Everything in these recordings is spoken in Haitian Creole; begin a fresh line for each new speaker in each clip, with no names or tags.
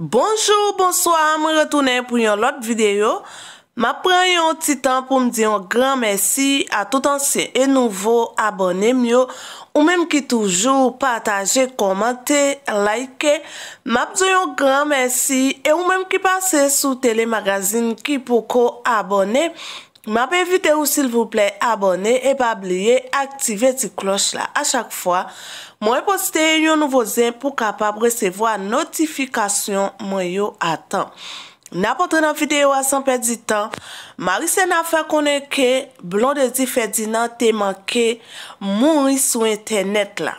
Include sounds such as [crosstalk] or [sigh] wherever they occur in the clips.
Bonjour, bonsoir, mwen retounen pou yon lot videyo. Ma pren yon titan pou mdiyon gran mersi a toutan se e nouvo abonem yo. Ou menm ki toujou pataje, komante, like. Ma pzoyon gran mersi e ou menm ki pase sou telemagazin ki pou ko abonem. Ma pe vide ou sil vouple abone e babliye aktive di kloche la. A chak fwa, mwen poste yon nouvo zin pou kapap resevo a notifikasyon mwen yo atan. Na potre nan vide ou asan pe di tan, marise nan fwa konen ke blondesi fedi nan te manke mounri sou internet la.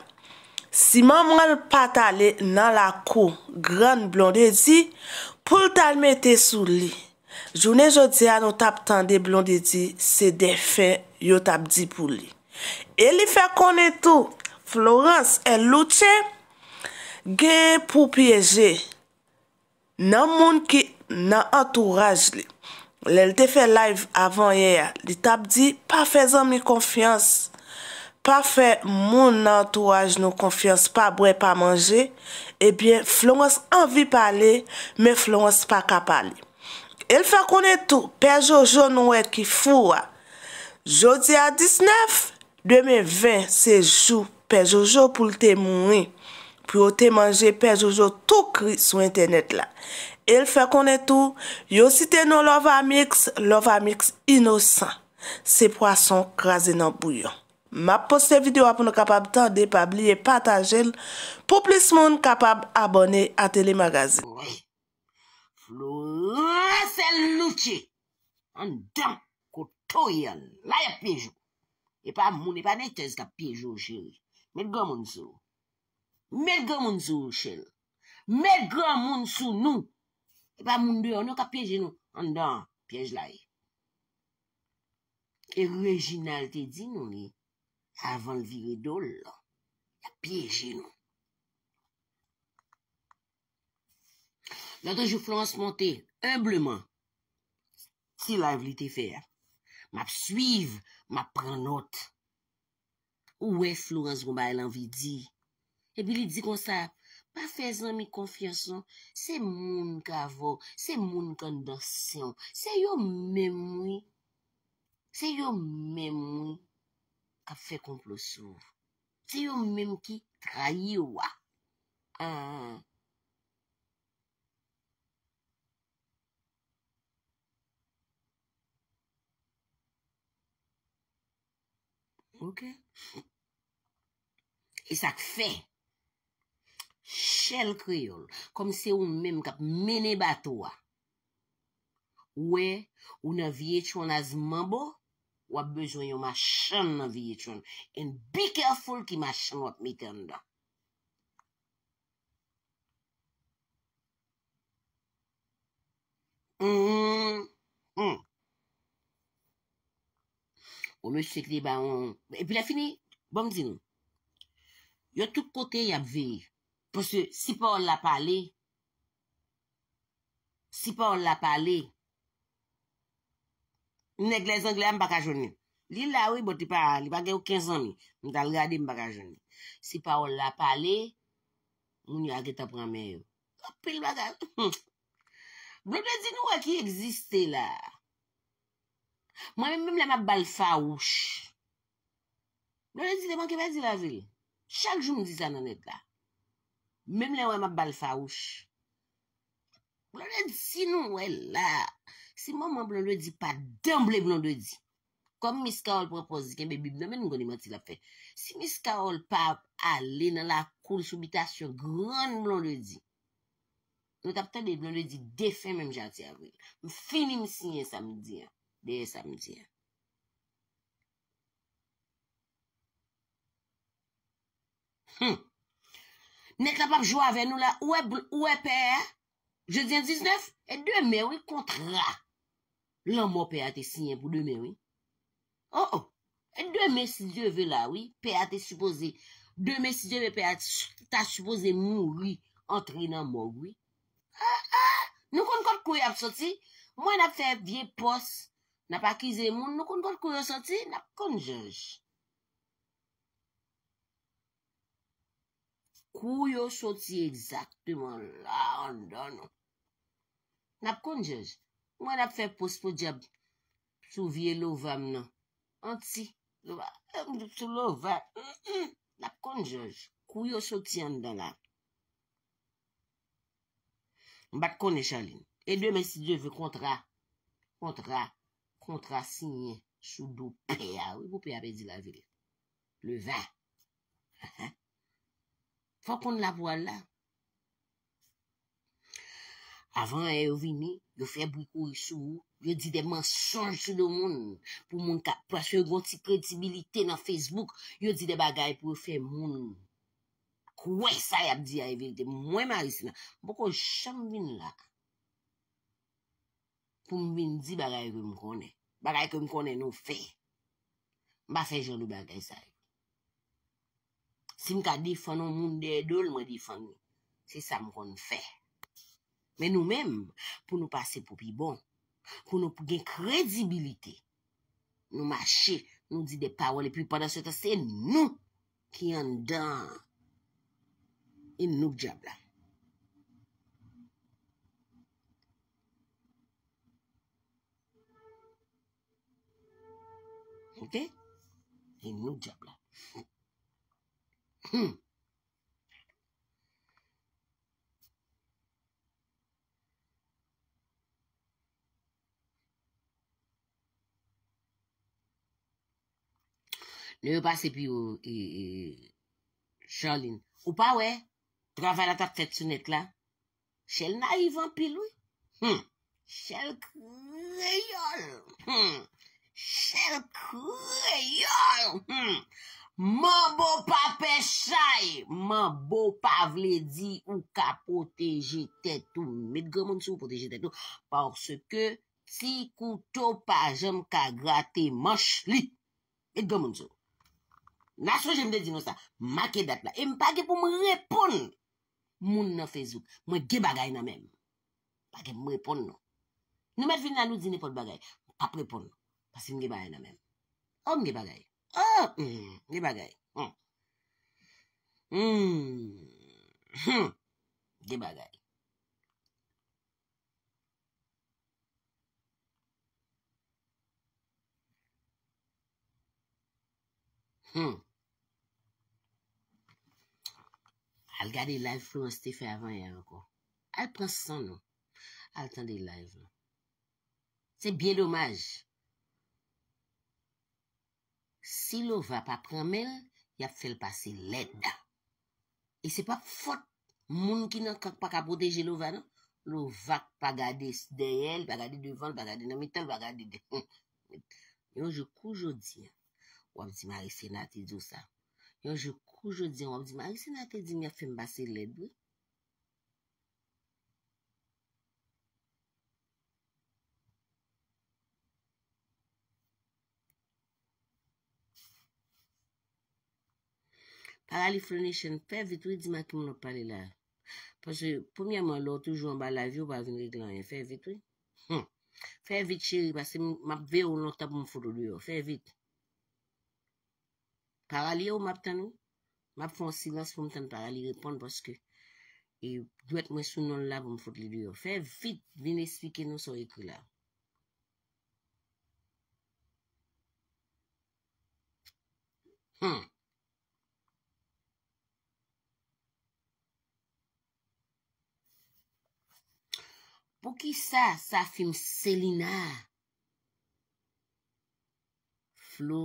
Si man mwen pat ale nan la kou, gran blondesi pou l talmete sou li. Jounen jodi an nou tap tan de blon de di se defen yo tap di pou li. E li fe konen tou, Florence e loutche gen pou piyeje nan moun ki nan antouraj li. Le li te fe live avan ye ya, li tap di pa fe zan mi konfians, pa fe moun nan antouraj nou konfians pa bre pa manje, e bien Florence anvi pale, men Florence pa ka pale. El fè konè tou, Pè Jojo nouè ki fouwa. Jodi a 19, 2020 se jou Pè Jojo pou l'te mouni. Pou yo te manje Pè Jojo tou kri sou internet la. El fè konè tou, yo si te nou Lovamix, Lovamix inosan. Se poason krasen nan bouyon. Ma poste video ap nou kapab tan de pabli e patajel pou plis moun kapab abone a telemagazin.
Lo la sel louti An dan koto yon La ya pjejou E pa moun e pa netez ka pjejou chel Merga moun sou Merga moun sou chel Merga moun sou nou E pa moun dey an nou ka pjejou An dan pjej la e E rejinal te di nou ni Avan vire do lo Ya pjejou nou Natanjou Florence Monté, humbleman, si la envi li te fer, map suiv, map pranot. Ouwe Florence Goumba el envi di, e bil li di kon sa, pa fezen mi konfiyanson, se moun ka avon, se moun kon dansen, se yo mem mi, se yo mem mi, ka fe kon plosov. Se yo mem ki traye wak. An, an, ah,
an. Ok?
E sak fe. Shel kriyol. Kom se ou men kap mene batwa. Ou e, ou nan viye chon azman bo, wap bezwen yo ma chan nan viye chon. En be careful ki ma chan wap mi tenda. Hmm, hmm, hmm. On nou chekli ba on... E pi la fini, bon zinou. Yo tout kote y ap ve. Pwese si pa on la pale. Si pa on la pale. Mne glezan glezan mbaka jone. Li la we bote pale, li bagay ou 15 an mi. M dal gade mbaka jone. Si pa on la pale, moun yo a geta prame yo. Ape l baga. [laughs] Bon zinou a ki existe la. Mwen men mwen mwen mwen bal fawoush. Blondou di, de man ke vè di la vil? Chak jou mwen di sa nan et la. Men mwen mwen mwen bal fawoush. Blondou di, sinon wè la. Si mwen mwen blondou di, pa dam blondou di. Kom miska ol propoz di ke mbebi blondou, men mwen koni mwen ti la fe. Si miska ol pa ale nan la koul sou bita syon, gran blondou di. Mwen kapte de blondou di, defen mwen mwen jati avil. Mwen fini mwen sinye samdi an. Deye sa moutir. Hmm. Nèk la pap jwa avè nou la. Ouè, ouè, pè? Je diyan 19? E dè mè wè kontra. Lan mò pè a te sinyen pou dè mè wè. Oh, oh. E dè mè si dè vè la wè. Pè a te supose. Dè mè si dè vè pè a te supose mou wè. Antre nan mò wè. Ah, ah. Nou kon kon kou y ap soti. Mwen ap fè vie pos. Nap akize moun nou konpon kou yo soti, nap konjaj. Kou yo soti, exaktman la, an dan non. nou. Nap konjaj. Mwen ap fe pospo diab sou vie lou vam nou. Antsi, lou va, mdoutou lou vam, mdoutou lou vam. Nap konjaj. Kou yo soti an dan la. Mbak kon e chaline. E dwe mwen si dwe vwe kontra. Kontra. Kontra sinye sou do pe a. Ou pou pe apè di la vilè? Le va. Fò kon la vo la. Avan e yo vini, yo fè boukou yisou. Yo di de mensonj sou do moun. Pou moun ka prasyon gonti kredibilite nan Facebook. Yo di de bagay pou fè moun. Kwen sa yap di a vilè? Mwen ma yisi nan. Mwen kon chan vin la. pou m win di bagay ke m konen. Bagay ke m konen nou fe. Ba fe joun nou bagay sa. Si m ka difan nou moun dey dol mwen difan nou, se sa m konen fe. Men nou men, pou nou pase pou pi bon, pou nou gen kredibilite, nou mache, nou di de pawole, pou yon pandan se ta se nou ki yon dan in e nou djab la. Ate, yi nou diop la. Nou yo pase pi yo, e, e, e, Charlene, ou pa we, pra vana ta kret sunet la, chel na yi van pi lou, hmm. chel kre
yon, chel
kre hmm. yon, Chèl kre yòl, hmm. mman bo pa pechay, mman bo pa vle di ou ka poteje tètou. Met gèmoun sou mpoteje tètou, porsè ke ti koutou pa jèm ka gratè manch li. Et gèmoun sou. Nasou jèm de di nou sa, makè dat la. E mpake pou mrepoun, moun nan fezou. Mwen ge bagay nan men. Pake mrepoun nou. Nou met vin nan nou di ne pot bagay, mpaprepoun nou. Pasin mge bagay nan men. O mge bagay. O mge bagay. Mge bagay. Mge bagay. Al gadi live flou an sti fè avan yè an kon. Al pransan nou. Al tan di live nou. Se bie l'omaj. Si lo va pa premel, ya fèl pase led da. E se pa fote, moun ki nan kak pa ka poteje lo va nan, lo va pa gade sdeyel, pa gade duvan, pa gade nan, metel, pa gade de. [laughs] Yon jokou jodi, wap di ma resenate di ou sa, yon jokou jodi, wap di ma resenate di mi a fèm base led wey. Parali flonishen, parali flonishen, fè vit wè di ma koum nou pale la. Pase, poumya mwen lò, toujou an ba la vyo, ba vin rik lan yon, fè vit wè. Hè. Hmm. Fè vit chiri, base map ve ou lanta pou mfot lido. Fè vit. Parali ou map tan ou? Map fò an silans pou mtan parali repon, paske. E dwet mwen sou non la pou mfot lido. Fè vit, vin esplike nou sou ekri la. Hè. Hmm. Pou ki sa, sa film Selina? Flo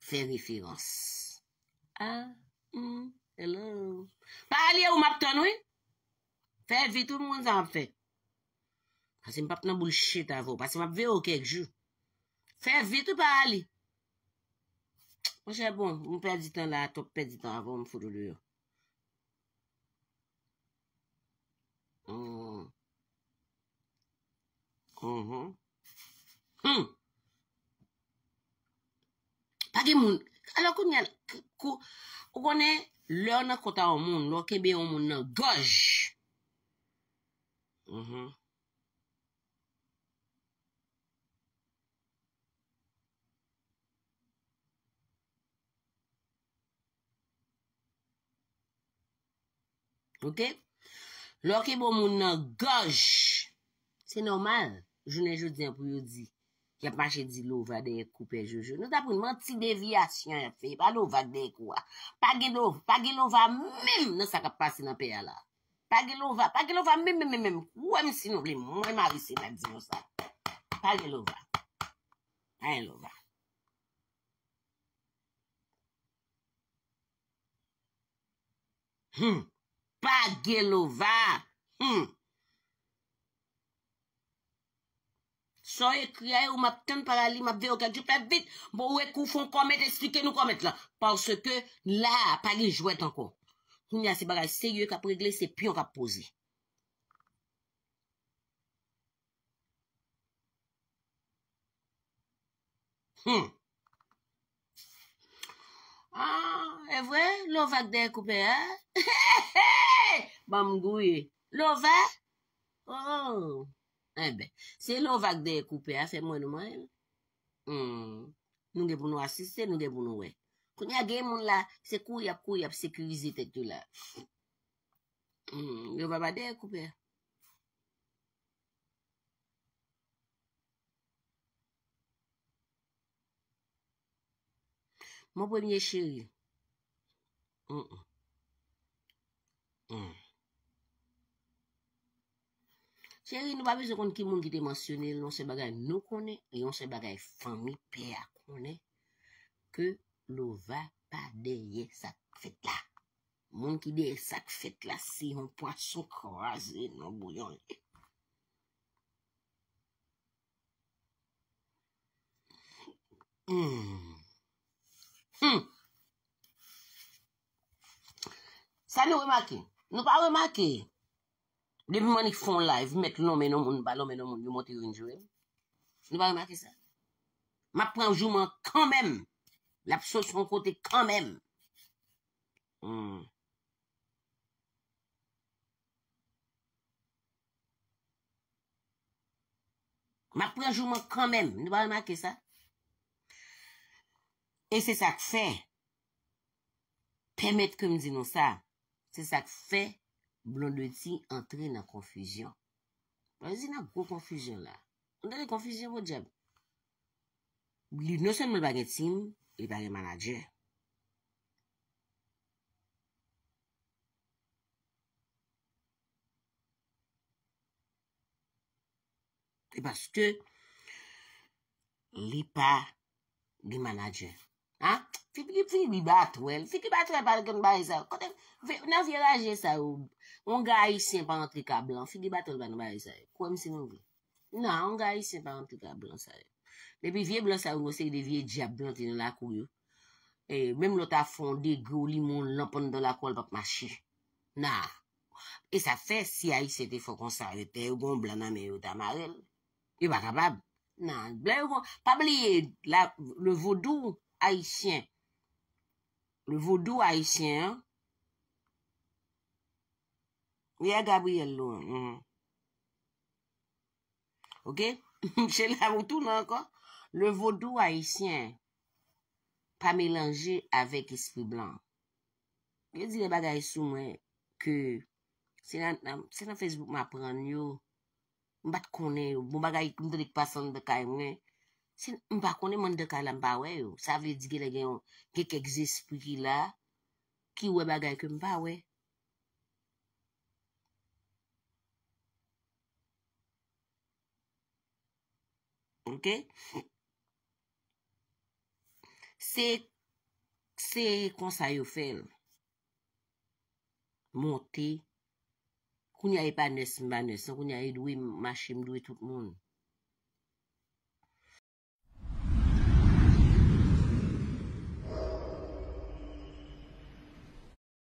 Ferifiyons. A, m, elan. Pali ou map ton ou? Fè vit ou moun zan ap fè? Asi m pap nan bou chit avou. Asi m ap ve ou kek ju. Fè vit ou pali? Ose bon, m pè di tan la. A top pè di tan avou m fudou li yo.
M... Mm-hmm. Hmm.
Pake moun, alo kon yal, kon e, lò na kota o moun, lò kebe o moun na goj. Mm-hmm. Ok, lò kebe o moun na goj, se nomal. Jounen joudyen pou yo di, ki ap mache di louva deyè koupe jojou. Nout apoun, manti devyasyon ap fe, pa louva deyè kouwa. Pagè louva, pagè louva mèm, nou sa kap pase nan pe ala. Pagè louva, pagè louva mèm mèm mèm mèm, wèm si nou blèm, mèm avise mèm di nou sa. Pagè louva. Aè louva. Hmm, pagè louva. Hmm. So e kreye ou map ten parali map veyo kajipan vit bo ou e koufon komet eskike nou komet la. Panske la, pari jwet anko. Ou ni ase bagaj seye ka pregle sepyon ka pose. Hmm. Ah, e vwe? Lo va gde e koupe, he? [laughs] He he he! Bam gwe. Lo va? Oh... Ebe, eh se lo vak de e koupe a, fe mwen ou man. Hmm, nou ge bunou asiste, nou ge bunou we. Kounye a gen moun la, se kou yap kou yap, se kou vizite tout la. Hmm, yo vaba de e koupe a. Mwen pou mwen ye shiri. Hmm, hmm. hmm. Cheyri nou pa ve se kon ki moun ki te mansyonel, yon se bagay nou konen, yon se bagay fami peya konen, ke nou va pa deye sak fet la. Moun ki deye sak fet la, si yon po a son kwa ze nan bouyon. Sa hmm. hmm. nou remake, nou pa remake, Demi man yik fon live, met lom eno moun, balon eno moun, yon moti yon jouen. Nou ba remakè sa? Ma pranjouman kanmen, la psos yon kote kanmen. Hmm. Ma pranjouman kanmen, nou ba remakè sa? E se sa kfe, se sa kfe, pemet kem zinon sa, se sa kfe, Blon de ti entre nan konfüzyon. Parè zi nan gro konfüzyon la. An dè konfüzyon wò djèm. Li nou sè mèl bagè tim, li bagè manajè. Li e paske, li pa li manajè. Ha? Fi ki bat wèl, fi ki bat wèl, nan virajè sa oub. On gwa ayisyen pa nan trika blan, fi di batol ban nan ba ayisyen. E. Kwa msi nou gwe? Nan, on gwa ayisyen pa nan trika blan, saryen. Depi vie blan saryen, se yi devye diya blan tenon la kou yo. E, menm lota fondi, gwo li mon lopon dan la kol bak ma chi. Nan. E sa fe, si ayisyen te fokon saryen, te yon blan nan meyo ta marel. Yo e baka bab. Nan, blan yon. Pa ble, le vodou ayisyen, le vodou ayisyen, Ya Gabrielle loun. Mm-hmm. Ok? Che [laughs] la moutou nan anko. Le vodou haisyen pa melanje avek espri blan. Yo di le bagay sou mwen ke se nan Facebook ma pran yo mbat kone yo. Mbagay mdre k pasan bekay mwen. Mbat kone mwen dekay la mba we yo. Sa vle di ge la gen yo geke gje espri la ki we bagay ke mba we yo. Se konsayou fe, monti, kounye a yi panes mbanes, kounye a yi dwi mashim dwi tout moun.